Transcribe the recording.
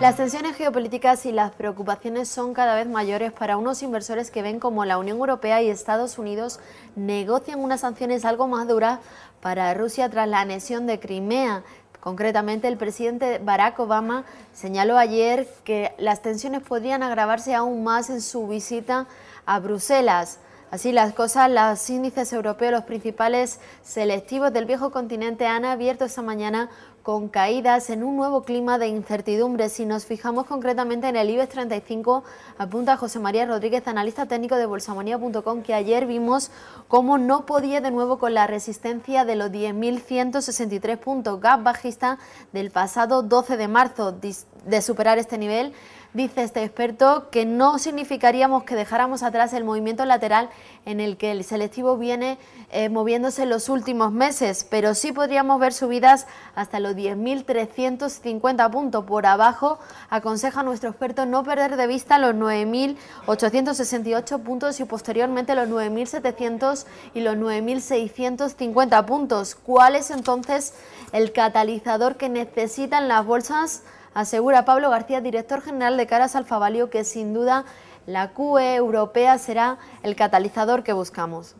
Las tensiones geopolíticas y las preocupaciones son cada vez mayores para unos inversores que ven como la Unión Europea y Estados Unidos negocian unas sanciones algo más duras para Rusia tras la anexión de Crimea. Concretamente, el presidente Barack Obama señaló ayer que las tensiones podrían agravarse aún más en su visita a Bruselas. Así las cosas, los índices europeos, los principales selectivos del viejo continente han abierto esta mañana con caídas en un nuevo clima de incertidumbre. Si nos fijamos concretamente en el IBEX 35, apunta José María Rodríguez, analista técnico de bolsamonía.com, que ayer vimos cómo no podía de nuevo con la resistencia de los 10.163 puntos, gas bajista del pasado 12 de marzo de superar este nivel, dice este experto que no significaríamos que dejáramos atrás el movimiento lateral en el que el selectivo viene eh, moviéndose en los últimos meses, pero sí podríamos ver subidas hasta los 10.350 puntos por abajo. Aconseja nuestro experto no perder de vista los 9.868 puntos y posteriormente los 9.700 y los 9.650 puntos. ¿Cuál es entonces el catalizador que necesitan las bolsas? Asegura Pablo García, director general de Caras Alfavalio, que sin duda la QE europea será el catalizador que buscamos.